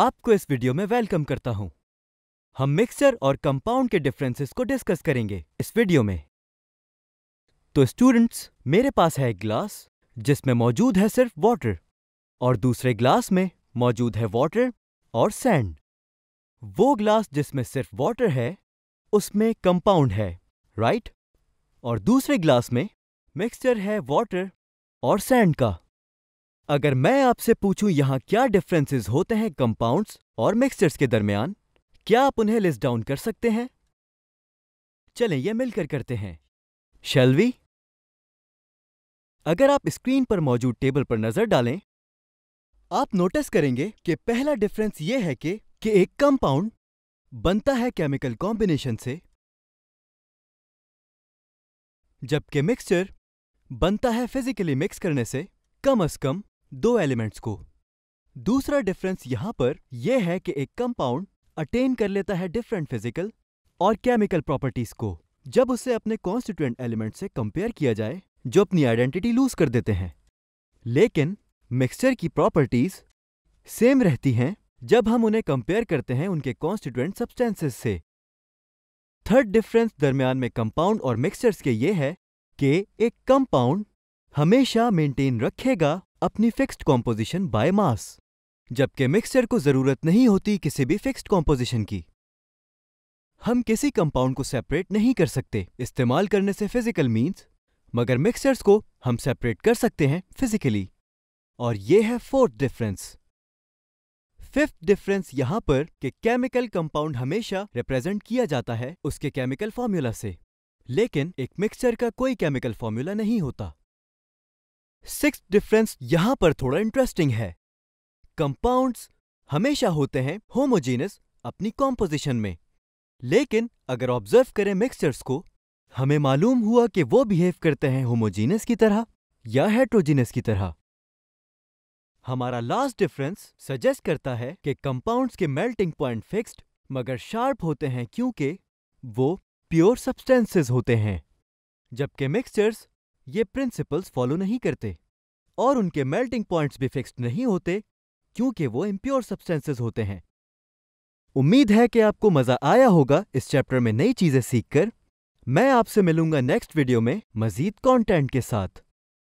आपको इस वीडियो में वेलकम करता हूं। हम मिक्सर और कंपाउंड के डिफरेंसेस को डिस्कस करेंगे इस वीडियो में तो स्टूडेंट्स मेरे पास है एक ग्लास जिसमें मौजूद है सिर्फ वाटर और दूसरे ग्लास में मौजूद है वाटर और सैंड वो ग्लास जिसमें सिर्फ वाटर है उसमें कंपाउंड है राइट और दूसरे ग्लास में मिक्सचर है वाटर और सैंड का अगर मैं आपसे पूछूं यहाँ क्या डिफरेंसेस होते हैं कंपाउंड्स और मिक्सचर्स के दरमियान क्या आप उन्हें लिस्ट डाउन कर सकते हैं चलें यह मिलकर करते हैं शेलवी अगर आप स्क्रीन पर मौजूद टेबल पर नजर डालें आप नोटिस करेंगे कि पहला डिफरेंस यह है कि, कि एक कंपाउंड बनता है केमिकल कॉम्बिनेशन से जबकि मिक्सचर बनता है फिजिकली मिक्स करने से कम अज कम दो एलिमेंट्स को दूसरा डिफरेंस यहां पर यह है कि एक कंपाउंड अटेन कर लेता है डिफरेंट फिजिकल और केमिकल प्रॉपर्टीज को जब उसे अपने कॉन्स्टिट्यूएंट एलिमेंट से कंपेयर किया जाए जो अपनी आइडेंटिटी लूज कर देते हैं लेकिन मिक्सचर की प्रॉपर्टीज सेम रहती हैं जब हम उन्हें कंपेयर करते हैं उनके कॉन्स्टिट्यूएंट सब्सटेंसेस से थर्ड डिफरेंस दरमियान में कंपाउंड और मिक्सचर्स के ये है कि एक कंपाउंड हमेशा मेंटेन रखेगा अपनी फिक्स्ड कॉम्पोजिशन बाय मास जबकि मिक्सचर को जरूरत नहीं होती किसी भी फिक्स्ड कॉम्पोजिशन की हम किसी कंपाउंड को सेपरेट नहीं कर सकते इस्तेमाल करने से फिजिकल मीन्स मगर मिक्सचर्स को हम सेपरेट कर सकते हैं फिजिकली और ये है फोर्थ डिफरेंस फिफ्थ डिफरेंस यहां पर कि केमिकल कंपाउंड हमेशा रिप्रेजेंट किया जाता है उसके केमिकल फॉर्मूला से लेकिन एक मिक्सचर का कोई केमिकल फॉर्मूला नहीं होता सिक्स डिफरेंस यहां पर थोड़ा इंटरेस्टिंग है कंपाउंड्स हमेशा होते हैं होमोजीनस अपनी कॉम्पोजिशन में लेकिन अगर ऑब्जर्व करें मिक्सचर्स को हमें मालूम हुआ कि वो बिहेव करते हैं होमोजीनस की तरह या हेट्रोजीनस की तरह हमारा लास्ट डिफरेंस सजेस्ट करता है कि कंपाउंड्स के मेल्टिंग पॉइंट फिक्स्ड मगर शार्प होते हैं क्योंकि वो प्योर सब्सटेंसेस होते हैं जबकि मिक्सचर्स ये प्रिंसिपल्स फॉलो नहीं करते और उनके मेल्टिंग पॉइंट्स भी फिक्स्ड नहीं होते क्योंकि वो इम्प्योर सब्सटेंसेस होते हैं उम्मीद है कि आपको मजा आया होगा इस चैप्टर में नई चीजें सीखकर मैं आपसे मिलूंगा नेक्स्ट वीडियो में मजीद कंटेंट के साथ